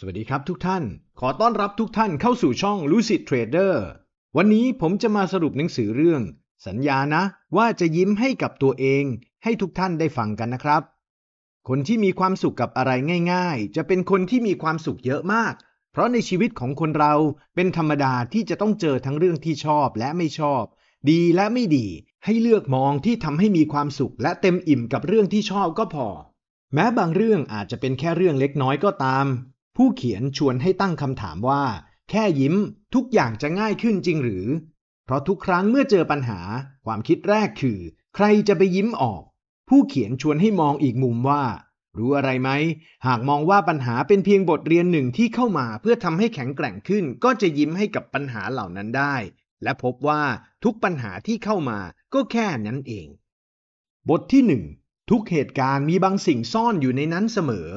สวัสดีครับทุกท่าน ขอต้อนรับทุกท่านเข้าสู่ช่อง Lucid Trader วันนี้ผมจะมาสรุปหนังสือเรื่อง สัญญานะว่าจะยิ้มให้กับตัวเอง ให้ทุกท่านได้ฟังกันนะครับ คนที่มีความสุขกับอะไรง่ายๆ จะเป็นคนที่มีความสุขเยอะมาก เพราะในชีวิตของคนเราเป็นธรรมดาที่จะต้องเจอทั้งเรื่องที่ชอบและไม่ชอบดีและไม่ดี ให้เลือกมองที่ทำให้มีความสุขและเต็มอิ่มกับเรื่องที่ชอบก็พอ แม้บางเรื่องอาจจะเป็นแค่เรื่องเล็กน้อยก็ตามผู้เขียนชวนให้ตั้งคำถามว่า แค่ยิ้ม ทุกอย่างจะง่ายขึ้นจริงหรือ เพราะทุกครั้งเมื่อเจอปัญหาความคิดแรกคือ ใครจะไปยิ้มออก ผู้เขียนชวนให้มองอีกมุมว่า รู้อะไรไหมหากมองว่าปัญหาเป็นเพียงบทเรียนหนึ่งที่เข้ามาเพื่อทำให้แข็งแกร่งขึ้นก็จะยิ้มให้กับปัญหาเหล่านั้นได้ และพบว่าทุกปัญหาที่เข้ามาก็แค่นั้นเอง บทที่หนึ่งทุกเหตุการณ์มีบางสิ่งซ่อนอยู่ในนั้นเสมอ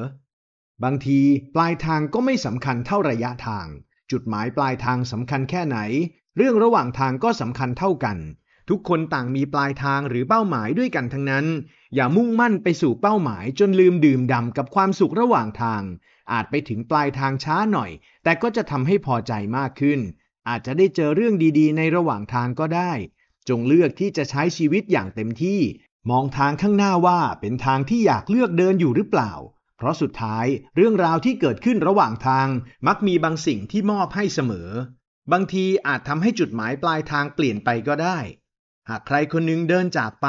บางทีปลายทางก็ไม่สำคัญเท่าระยะทาง จุดหมายปลายทางสำคัญแค่ไหน เรื่องระหว่างทางก็สำคัญเท่ากัน ทุกคนต่างมีปลายทางหรือเป้าหมายด้วยกันทั้งนั้น อย่ามุ่งมั่นไปสู่เป้าหมายจนลืมดื่มด่ำกับความสุขระหว่างทาง อาจไปถึงปลายทางช้าหน่อย แต่ก็จะทำให้พอใจมากขึ้น อาจจะได้เจอเรื่องดีๆ ในระหว่างทางก็ได้ จงเลือกที่จะใช้ชีวิตอย่างเต็มที่ มองทางข้างหน้าว่าเป็นทางที่อยากเลือกเดินอยู่หรือเปล่าเพราะสุดท้ายเรื่องราวที่เกิดขึ้นระหว่างทางมักมีบางสิ่งที่มอบให้เสมอ บางทีอาจทำให้จุดหมายปลายทางเปลี่ยนไปก็ได้ หากใครคนนึงเดินจากไป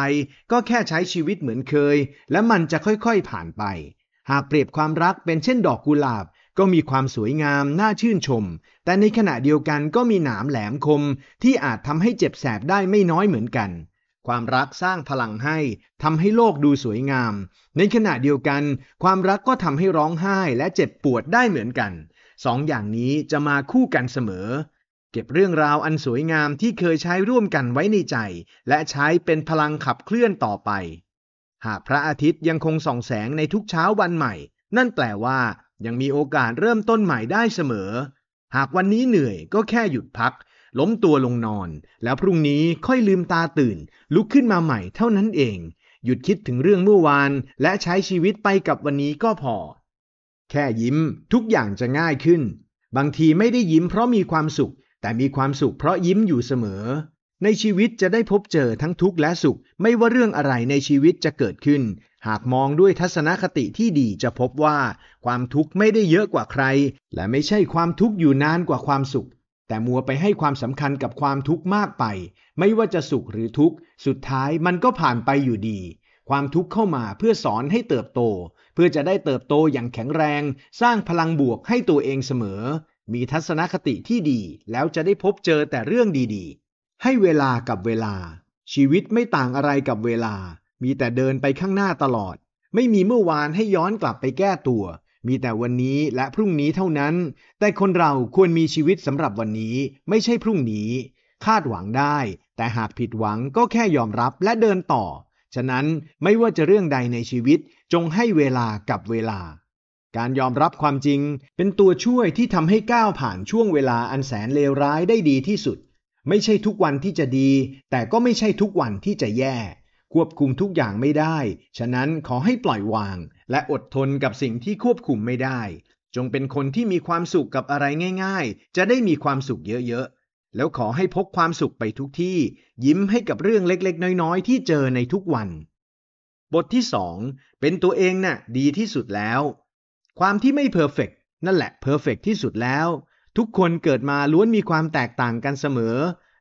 ก็แค่ใช้ชีวิตเหมือนเคยและมันจะค่อยๆผ่านไป หากเปรียบความรักเป็นเช่นดอกกุหลาบ ก็มีความสวยงามน่าชื่นชม แต่ในขณะเดียวกันก็มีหนามแหลมคม ที่อาจทำให้เจ็บแสบได้ไม่น้อยเหมือนกันความรักสร้างพลังให้ทำให้โลกดูสวยงาม ในขณะเดียวกันความรักก็ทำให้ร้องไห้และเจ็บปวดได้เหมือนกัน สองอย่างนี้จะมาคู่กันเสมอ เก็บเรื่องราวอันสวยงามที่เคยใช้ร่วมกันไว้ในใจและใช้เป็นพลังขับเคลื่อนต่อไป หากพระอาทิตย์ยังคงส่องแสงในทุกเช้าวันใหม่ นั่นแปลว่ายังมีโอกาสเริ่มต้นใหม่ได้เสมอ หากวันนี้เหนื่อยก็แค่หยุดพักล้มตัวลงนอน แล้วพรุ่งนี้ค่อยลืมตาตื่น ลุกขึ้นมาใหม่เท่านั้นเอง หยุดคิดถึงเรื่องเมื่อวานและใช้ชีวิตไปกับวันนี้ก็พอ แค่ยิ้มทุกอย่างจะง่ายขึ้น บางทีไม่ได้ยิ้มเพราะมีความสุข แต่มีความสุขเพราะยิ้มอยู่เสมอ ในชีวิตจะได้พบเจอทั้งทุกข์และสุข ไม่ว่าเรื่องอะไรในชีวิตจะเกิดขึ้น หากมองด้วยทัศนคติที่ดีจะพบว่าความทุกข์ไม่ได้เยอะกว่าใคร และไม่ใช่ความทุกข์อยู่นานกว่าความสุขแต่มัวไปให้ความสำคัญกับความทุกข์มากไป ไม่ว่าจะสุขหรือทุกข์ สุดท้ายมันก็ผ่านไปอยู่ดี ความทุกข์เข้ามาเพื่อสอนให้เติบโต เพื่อจะได้เติบโตอย่างแข็งแรง สร้างพลังบวกให้ตัวเองเสมอ มีทัศนคติที่ดี แล้วจะได้พบเจอแต่เรื่องดีๆ ให้เวลากับเวลา ชีวิตไม่ต่างอะไรกับเวลา มีแต่เดินไปข้างหน้าตลอด ไม่มีเมื่อวานให้ย้อนกลับไปแก้ตัวมีแต่วันนี้และพรุ่งนี้เท่านั้น แต่คนเราควรมีชีวิตสำหรับวันนี้ ไม่ใช่พรุ่งนี้ คาดหวังได้ แต่หากผิดหวังก็แค่ยอมรับและเดินต่อ ฉะนั้นไม่ว่าจะเรื่องใดในชีวิตจงให้เวลากับเวลา การยอมรับความจริงเป็นตัวช่วยที่ทำให้ก้าวผ่านช่วงเวลาอันแสนเลวร้ายได้ดีที่สุด ไม่ใช่ทุกวันที่จะดี แต่ก็ไม่ใช่ทุกวันที่จะแย่ควบคุมทุกอย่างไม่ได้ ฉะนั้นขอให้ปล่อยวาง และอดทนกับสิ่งที่ควบคุมไม่ได้ จงเป็นคนที่มีความสุขกับอะไรง่าย ๆ จะได้มีความสุขเยอะๆ แล้วขอให้พกความสุขไปทุกที่ ยิ้มให้กับเรื่องเล็กๆ น้อย ๆ ที่เจอในทุกวัน บทที่สองเป็นตัวเองนะ่ะดีที่สุดแล้ว ความที่ไม่เพอร์เฟกนั่นแหละเพอร์เฟกที่สุดแล้ว ทุกคนเกิดมาล้วนมีความแตกต่างกันเสมอ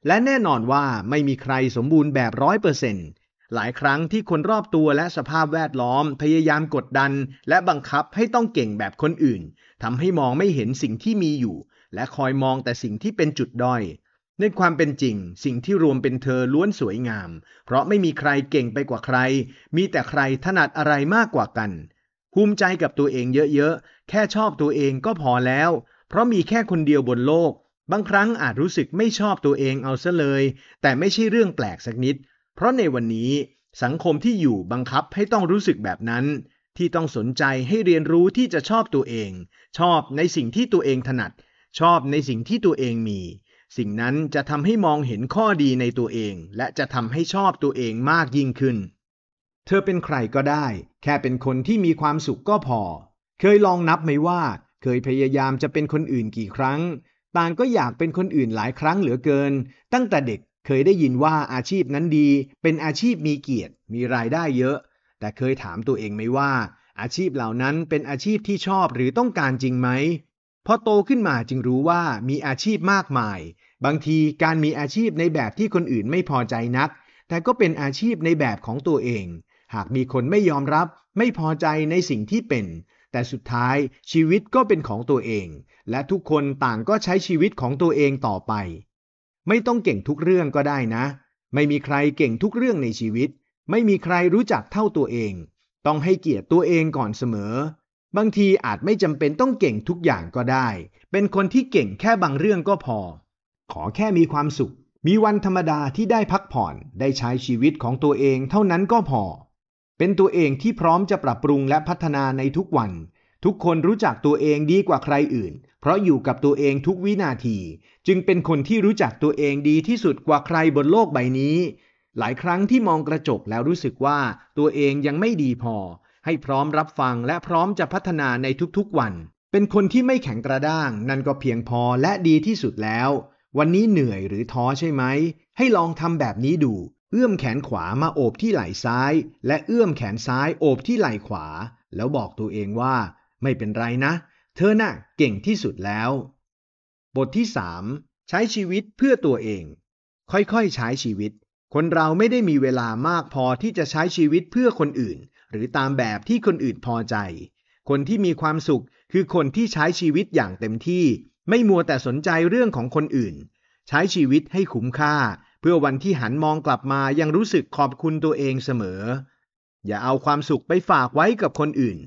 และแน่นอนว่าไม่มีใครสมบูรณ์แบบร้อยเปอร์เซ็นต์หลายครั้งที่คนรอบตัวและสภาพแวดล้อม พยายามกดดัน และบังคับให้ต้องเก่งแบบคนอื่น ทำให้มองไม่เห็นสิ่งที่มีอยู่ และคอยมองแต่สิ่งที่เป็นจุดด้อยในความเป็นจริงสิ่งที่รวมเป็นเธอล้วนสวยงาม เพราะไม่มีใครเก่งไปกว่าใคร มีแต่ใครถนัดอะไรมากกว่ากัน ภูมิใจกับตัวเองเยอะๆ แค่ชอบตัวเองก็พอแล้ว เพราะมีแค่คนเดียวบนโลก บางครั้งอาจรู้สึกไม่ชอบตัวเองเอาซะเลย แต่ไม่ใช่เรื่องแปลกสักนิดเพราะในวันนี้สังคมที่อยู่บังคับให้ต้องรู้สึกแบบนั้น ที่ต้องสนใจให้เรียนรู้ที่จะชอบตัวเอง ชอบในสิ่งที่ตัวเองถนัด ชอบในสิ่งที่ตัวเองมี สิ่งนั้นจะทำให้มองเห็นข้อดีในตัวเอง และจะทำให้ชอบตัวเองมากยิ่งขึ้น เธอเป็นใครก็ได้แค่เป็นคนที่มีความสุขก็พอ เคยลองนับไหมว่าเคยพยายามจะเป็นคนอื่นกี่ครั้งต่างก็อยากเป็นคนอื่นหลายครั้งเหลือเกิน ตั้งแต่เด็กเคยได้ยินว่าอาชีพนั้นดีเป็นอาชีพมีเกียรติ มีรายได้เยอะ แต่เคยถามตัวเองไหมว่า อาชีพเหล่านั้นเป็นอาชีพที่ชอบหรือต้องการจริงไหมพอโตขึ้นมาจึงรู้ว่ามีอาชีพมากมาย บางทีการมีอาชีพในแบบที่คนอื่นไม่พอใจนัก แต่ก็เป็นอาชีพในแบบของตัวเอง หากมีคนไม่ยอมรับ ไม่พอใจในสิ่งที่เป็น แต่สุดท้ายชีวิตก็เป็นของตัวเอง และทุกคนต่างก็ใช้ชีวิตของตัวเองต่อไปไม่ต้องเก่งทุกเรื่องก็ได้นะ ไม่มีใครเก่งทุกเรื่องในชีวิต ไม่มีใครรู้จักเท่าตัวเอง ต้องให้เกียรติตัวเองก่อนเสมอ บางทีอาจไม่จำเป็นต้องเก่งทุกอย่างก็ได้ เป็นคนที่เก่งแค่บางเรื่องก็พอ ขอแค่มีความสุข มีวันธรรมดาที่ได้พักผ่อน ได้ใช้ชีวิตของตัวเองเท่านั้นก็พอ เป็นตัวเองที่พร้อมจะปรับปรุงและพัฒนาในทุกวันทุกคนรู้จักตัวเองดีกว่าใครอื่น เพราะอยู่กับตัวเองทุกวินาที จึงเป็นคนที่รู้จักตัวเองดีที่สุดกว่าใครบนโลกใบนี้ หลายครั้งที่มองกระจกแล้วรู้สึกว่าตัวเองยังไม่ดีพอ ให้พร้อมรับฟังและพร้อมจะพัฒนาในทุกๆวัน เป็นคนที่ไม่แข็งกระด้างนั่นก็เพียงพอและดีที่สุดแล้ว วันนี้เหนื่อยหรือท้อใช่ไหม ให้ลองทำแบบนี้ดู เอื้อมแขนขวามาโอบที่ไหล่ซ้าย และเอื้อมแขนซ้ายโอบที่ไหล่ขวา แล้วบอกตัวเองว่าไม่เป็นไรนะ เธอน่ะ เก่งที่สุดแล้ว บทที่3ใช้ชีวิตเพื่อตัวเอง ค่อยๆใช้ชีวิต คนเราไม่ได้มีเวลามากพอที่จะใช้ชีวิตเพื่อคนอื่น หรือตามแบบที่คนอื่นพอใจ คนที่มีความสุขคือคนที่ใช้ชีวิตอย่างเต็มที่ ไม่มัวแต่สนใจเรื่องของคนอื่น ใช้ชีวิตให้คุ้มค่า เพื่อวันที่หันมองกลับมายังรู้สึกขอบคุณตัวเองเสมอ อย่าเอาความสุขไปฝากไว้กับคนอื่น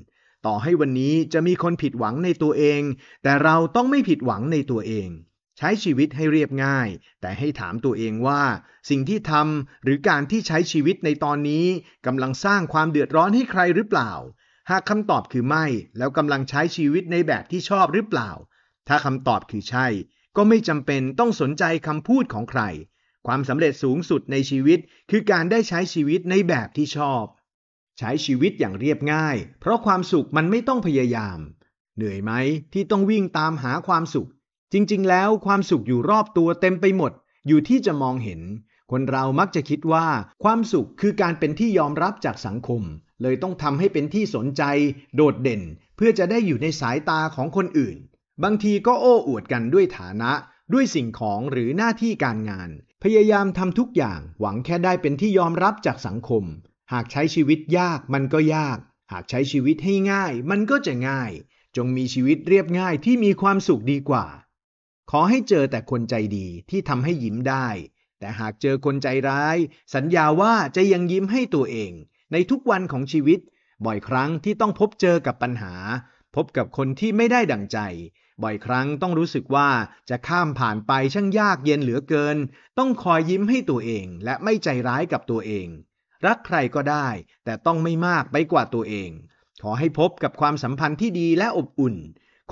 ต่อให้วันนี้จะมีคนผิดหวังในตัวเอง แต่เราต้องไม่ผิดหวังในตัวเอง ใช้ชีวิตให้เรียบง่าย แต่ให้ถามตัวเองว่า สิ่งที่ทำหรือการที่ใช้ชีวิตในตอนนี้กำลังสร้างความเดือดร้อนให้ใครหรือเปล่า หากคำตอบคือไม่ แล้วกำลังใช้ชีวิตในแบบที่ชอบหรือเปล่า ถ้าคำตอบคือใช่ ก็ไม่จำเป็นต้องสนใจคำพูดของใคร ความสำเร็จสูงสุดในชีวิตคือการได้ใช้ชีวิตในแบบที่ชอบใช้ชีวิตอย่างเรียบง่าย เพราะความสุขมันไม่ต้องพยายาม เหนื่อยไหมที่ต้องวิ่งตามหาความสุข จริงๆ แล้วความสุขอยู่รอบตัวเต็มไปหมด อยู่ที่จะมองเห็น คนเรามักจะคิดว่าความสุขคือการเป็นที่ยอมรับจากสังคม เลยต้องทำให้เป็นที่สนใจ โดดเด่นเพื่อจะได้อยู่ในสายตาของคนอื่น บางทีก็โอ้อวดกันด้วยฐานะ ด้วยสิ่งของหรือหน้าที่การงาน พยายามทำทุกอย่าง หวังแค่ได้เป็นที่ยอมรับจากสังคมหากใช้ชีวิตยากมันก็ยาก หากใช้ชีวิตให้ง่ายมันก็จะง่าย จงมีชีวิตเรียบง่ายที่มีความสุขดีกว่า ขอให้เจอแต่คนใจดีที่ทำให้ยิ้มได้ แต่หากเจอคนใจร้าย สัญญาว่าจะยังยิ้มให้ตัวเอง ในทุกวันของชีวิต บ่อยครั้งที่ต้องพบเจอกับปัญหา พบกับคนที่ไม่ได้ดั่งใจ บ่อยครั้งต้องรู้สึกว่าจะข้ามผ่านไปช่างยากเย็นเหลือเกิน ต้องคอยยิ้มให้ตัวเองและไม่ใจร้ายกับตัวเองรักใครก็ได้ แต่ต้องไม่มากไปกว่าตัวเอง ขอให้พบกับความสัมพันธ์ที่ดีและอบอุ่น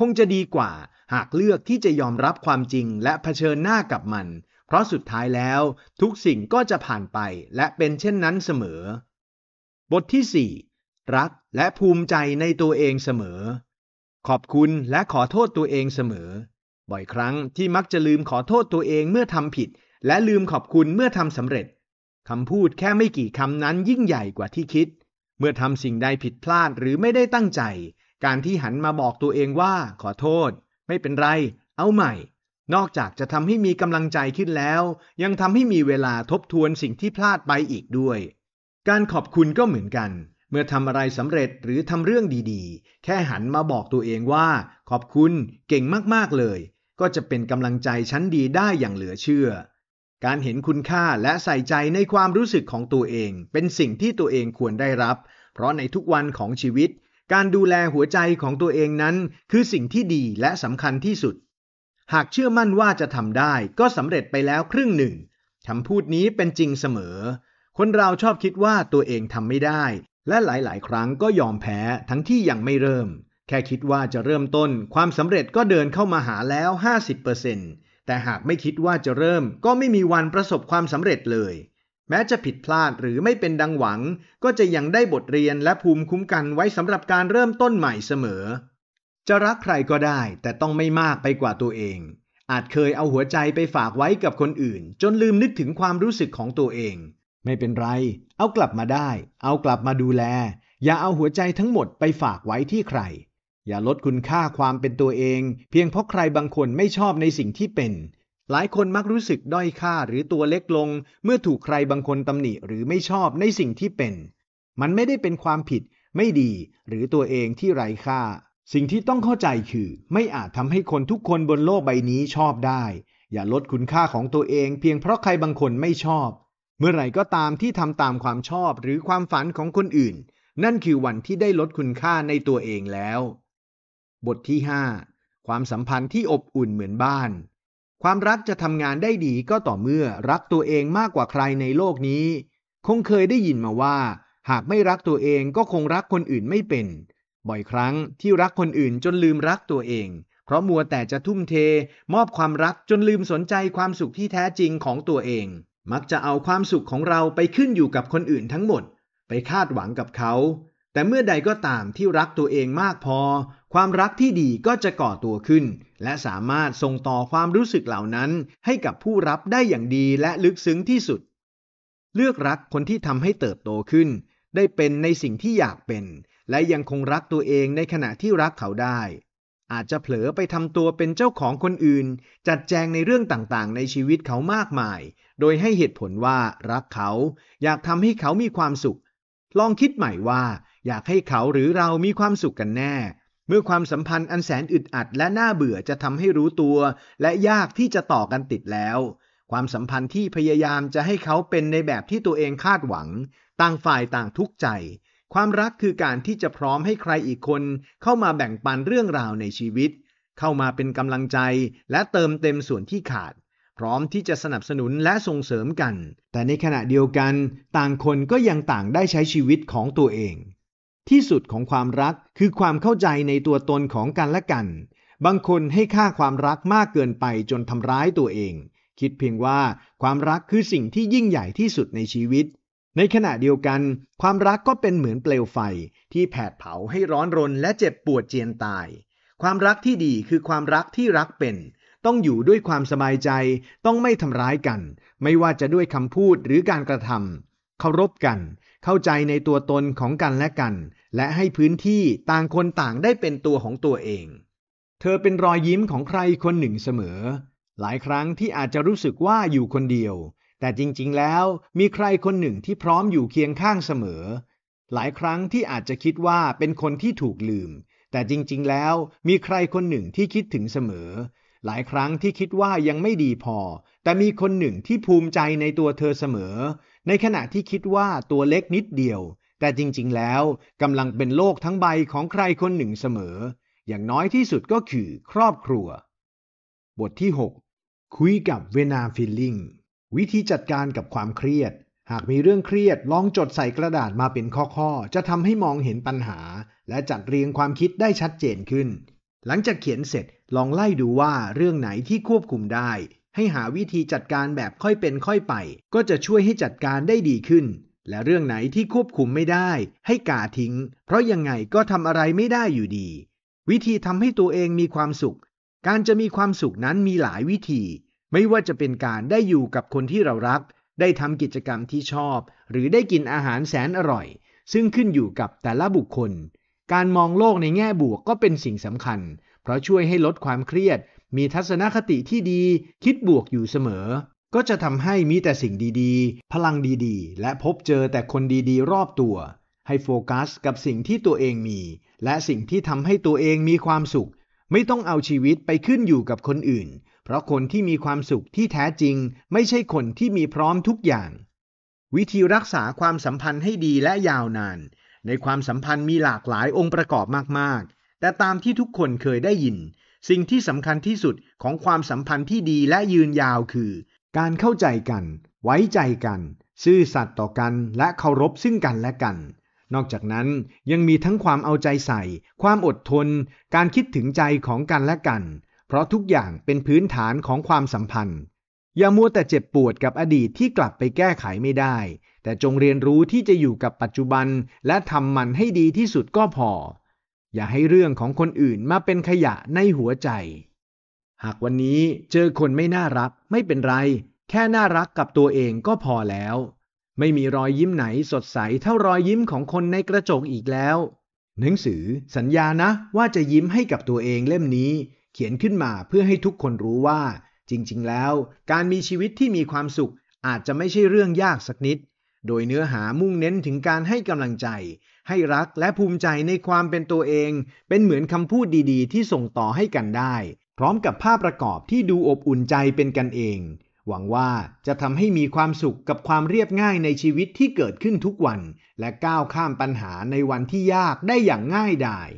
คงจะดีกว่า หากเลือกที่จะยอมรับความจริงและะเผชิญหน้ากับมัน เพราะสุดท้ายแล้วทุกสิ่งก็จะผ่านไปและเป็นเช่นนั้นเสมอ บทที่ 4 รักและภูมิใจในตัวเองเสมอ ขอบคุณและขอโทษตัวเองเสมอ บ่อยครั้งที่มักจะลืมขอโทษตัวเองเมื่อทำผิด และลืมขอบคุณเมื่อทำสำเร็จคำพูดแค่ไม่กี่คำนั้นยิ่งใหญ่กว่าที่คิด เมื่อทำสิ่งใดผิดพลาดหรือไม่ได้ตั้งใจ การที่หันมาบอกตัวเองว่าขอโทษ ไม่เป็นไร เอาใหม่ นอกจากจะทำให้มีกำลังใจขึ้นแล้วยังทำให้มีเวลาทบทวนสิ่งที่พลาดไปอีกด้วย การขอบคุณก็เหมือนกัน เมื่อทำอะไรสำเร็จหรือทำเรื่องดีๆ แค่หันมาบอกตัวเองว่า ขอบคุณเก่งมากๆเลย ก็จะเป็นกำลังใจชั้นดีได้อย่างเหลือเชื่อการเห็นคุณค่าและใส่ใจในความรู้สึกของตัวเองเป็นสิ่งที่ตัวเองควรได้รับ เพราะในทุกวันของชีวิตการดูแลหัวใจของตัวเองนั้นคือสิ่งที่ดีและสำคัญที่สุด หากเชื่อมั่นว่าจะทำได้ก็สำเร็จไปแล้วครึ่งหนึ่งคำพูดนี้เป็นจริงเสมอ คนเราชอบคิดว่าตัวเองทำไม่ได้ และหลายๆ ครั้งก็ยอมแพ้ทั้งที่ยังไม่เริ่ม แค่คิดว่าจะเริ่มต้นความสำเร็จก็เดินเข้ามาหาแล้ว 50%เแต่หากไม่คิดว่าจะเริ่มก็ไม่มีวันประสบความสำเร็จเลย แม้จะผิดพลาดหรือไม่เป็นดังหวัง ก็จะยังได้บทเรียนและภูมิคุ้มกันไว้สำหรับการเริ่มต้นใหม่เสมอ จะรักใครก็ได้ แต่ต้องไม่มากไปกว่าตัวเอง อาจเคยเอาหัวใจไปฝากไว้กับคนอื่น จนลืมนึกถึงความรู้สึกของตัวเอง ไม่เป็นไร เอากลับมาได้ เอากลับมาดูแล อย่าเอาหัวใจทั้งหมดไปฝากไว้ที่ใครอย่าลดคุณค่าความเป็นตัวเองเพียงเพราะใครบางคนไม่ชอบในสิ่งที่เป็น หลายคนมักรู้สึกด้อยค่าหรือตัวเล็กลง เมื่อถูกใครบางคนตำหนิหรือไม่ชอบในสิ่งที่เป็น มันไม่ได้เป็นความผิด ไม่ดี หรือตัวเองที่ไร้ค่า สิ่งที่ต้องเข้าใจคือ ไม่อาจทำให้คนทุกคนบนโลกใบนี้ชอบได้ อย่าลดคุณค่าของตัวเองเพียงเพราะใครบางคนไม่ชอบ เมื่อไหร่ก็ตามที่ทำตามความชอบหรือความฝันของคนอื่น นั่นคือวันที่ได้ลดคุณค่าในตัวเองแล้วบทที่5ความสัมพันธ์ที่อบอุ่นเหมือนบ้าน ความรักจะทำงานได้ดีก็ต่อเมื่อรักตัวเองมากกว่าใครในโลกนี้ คงเคยได้ยินมาว่า หากไม่รักตัวเองก็คงรักคนอื่นไม่เป็น บ่อยครั้งที่รักคนอื่นจนลืมรักตัวเอง เพราะมัวแต่จะทุ่มเทมอบความรักจนลืมสนใจความสุขที่แท้จริงของตัวเอง มักจะเอาความสุขของเราไปขึ้นอยู่กับคนอื่นทั้งหมด ไปคาดหวังกับเขา แต่เมื่อใดก็ตามที่รักตัวเองมากพอความรักที่ดีก็จะก่อตัวขึ้นและสามารถส่งต่อความรู้สึกเหล่านั้นให้กับผู้รับได้อย่างดีและลึกซึ้งที่สุด เลือกรักคนที่ทำให้เติบโตขึ้น ได้เป็นในสิ่งที่อยากเป็นและยังคงรักตัวเองในขณะที่รักเขาได้ อาจจะเผลอไปทำตัวเป็นเจ้าของคนอื่น จัดแจงในเรื่องต่างๆ ในชีวิตเขามากมาย โดยให้เหตุผลว่ารักเขา อยากทำให้เขามีความสุข ลองคิดใหม่ว่าอยากให้เขาหรือเรามีความสุขกันแน่เมื่อความสัมพันธ์อันแสนอึดอัดและน่าเบื่อจะทำให้รู้ตัวและยากที่จะต่อกันติดแล้ว ความสัมพันธ์ที่พยายามจะให้เขาเป็นในแบบที่ตัวเองคาดหวังต่างฝ่ายต่างทุกข์ใจ ความรักคือการที่จะพร้อมให้ใครอีกคนเข้ามาแบ่งปันเรื่องราวในชีวิต เข้ามาเป็นกำลังใจและเติมเต็มส่วนที่ขาด พร้อมที่จะสนับสนุนและส่งเสริมกัน แต่ในขณะเดียวกันต่างคนก็ยังต่างได้ใช้ชีวิตของตัวเองที่สุดของความรักคือความเข้าใจในตัวตนของกันและกัน บางคนให้ค่าความรักมากเกินไปจนทำร้ายตัวเอง คิดเพียงว่าความรักคือสิ่งที่ยิ่งใหญ่ที่สุดในชีวิต ในขณะเดียวกัน ความรักก็เป็นเหมือนเปลวไฟ ที่แผดเผาให้ร้อนรน และเจ็บปวดเจียนตาย ความรักที่ดีคือความรักที่รักเป็น ต้องอยู่ด้วยความสบายใจ ต้องไม่ทำร้ายกัน ไม่ว่าจะด้วยคำพูดหรือการกระทำเคารพกันเข้าใจในตัวตนของกันและกัน และให้พื้นที่ต่างคนต่างได้เป็นตัวของตัวเอง เธอเป็นรอยยิ้มของใครคนหนึ่งเสมอ หลายครั้งที่อาจจะรู้สึกว่าอยู่คนเดียว แต่จริงๆแล้วมีใครคนหนึ่งที่พร้อมอยู่เคียงข้างเสมอ หลายครั้งที่อาจจะคิดว่าเป็นคนที่ถูกลืมแต่จริงๆแล้วมีใครคนหนึ่งที่คิดถึงเสมอ หลายครั้งที่คิดว่ายังไม่ดีพอ แต่มีคนหนึ่งที่ภูมิใจในตัวเธอเสมอในขณะที่คิดว่าตัวเล็กนิดเดียว แต่จริงๆ แล้วกำลังเป็นโลกทั้งใบของใครคนหนึ่งเสมอ อย่างน้อยที่สุดก็คือครอบครัว บทที่ 6 คุยกับเวนาฟิลลิ่งวิธีจัดการกับความเครียด หากมีเรื่องเครียดลองจดใส่กระดาษมาเป็นข้อ ๆ จะทำให้มองเห็นปัญหา และจัดเรียงความคิดได้ชัดเจนขึ้น หลังจากเขียนเสร็จลองไล่ดูว่าเรื่องไหนที่ควบคุมได้ให้หาวิธีจัดการแบบค่อยเป็นค่อยไป ก็จะช่วยให้จัดการได้ดีขึ้น และเรื่องไหนที่ควบคุมไม่ได้ให้กาทิ้ง เพราะยังไงก็ทำอะไรไม่ได้อยู่ดี วิธีทำให้ตัวเองมีความสุข การจะมีความสุขนั้นมีหลายวิธี ไม่ว่าจะเป็นการได้อยู่กับคนที่เรารัก ได้ทำกิจกรรมที่ชอบ หรือได้กินอาหารแสนอร่อย ซึ่งขึ้นอยู่กับแต่ละบุคคล การมองโลกในแง่บวกก็เป็นสิ่งสำคัญ เพราะช่วยให้ลดความเครียดมีทัศนคติที่ดีคิดบวกอยู่เสมอ ก็จะทำให้มีแต่สิ่งดีๆ พลังดีๆ และพบเจอแต่คนดีๆ รอบตัว ให้โฟกัสกับสิ่งที่ตัวเองมี และสิ่งที่ทำให้ตัวเองมีความสุข ไม่ต้องเอาชีวิตไปขึ้นอยู่กับคนอื่น เพราะคนที่มีความสุขที่แท้จริง ไม่ใช่คนที่มีพร้อมทุกอย่าง วิธีรักษาความสัมพันธ์ให้ดีและยาวนาน ในความสัมพันธ์มีหลากหลายองค์ประกอบมากๆ แต่ตามที่ทุกคนเคยได้ยินสิ่งที่สำคัญที่สุดของความสัมพันธ์ที่ดีและยืนยาวคือ การเข้าใจกัน ไว้ใจกัน ซื่อสัตย์ต่อกันและเคารพซึ่งกันและกัน นอกจากนั้นยังมีทั้งความเอาใจใส่ ความอดทน การคิดถึงใจของกันและกัน เพราะทุกอย่างเป็นพื้นฐานของความสัมพันธ์อย่ามัวแต่เจ็บปวดกับอดีตที่กลับไปแก้ไขไม่ได้ แต่จงเรียนรู้ที่จะอยู่กับปัจจุบัน และทำมันให้ดีที่สุดก็พออย่าให้เรื่องของคนอื่นมาเป็นขยะในหัวใจ หากวันนี้เจอคนไม่น่ารัก ไม่เป็นไร แค่น่ารักกับตัวเองก็พอแล้ว ไม่มีรอยยิ้มไหนสดใสเท่ารอยยิ้มของคนในกระจกอีกแล้ว หนังสือสัญญานะ ว่าจะยิ้มให้กับตัวเองเล่มนี้ เขียนขึ้นมาเพื่อให้ทุกคนรู้ว่า จริง ๆ แล้วการมีชีวิตที่มีความสุขอาจจะไม่ใช่เรื่องยากสักนิด โดยเนื้อหามุ่งเน้นถึงการให้กำลังใจให้รักและภูมิใจในความเป็นตัวเอง เป็นเหมือนคำพูดดีๆที่ส่งต่อให้กันได้ พร้อมกับภาพประกอบที่ดูอบอุ่นใจเป็นกันเอง หวังว่าจะทำให้มีความสุขกับความเรียบง่ายในชีวิตที่เกิดขึ้นทุกวัน และก้าวข้ามปัญหาในวันที่ยากได้อย่างง่ายดาย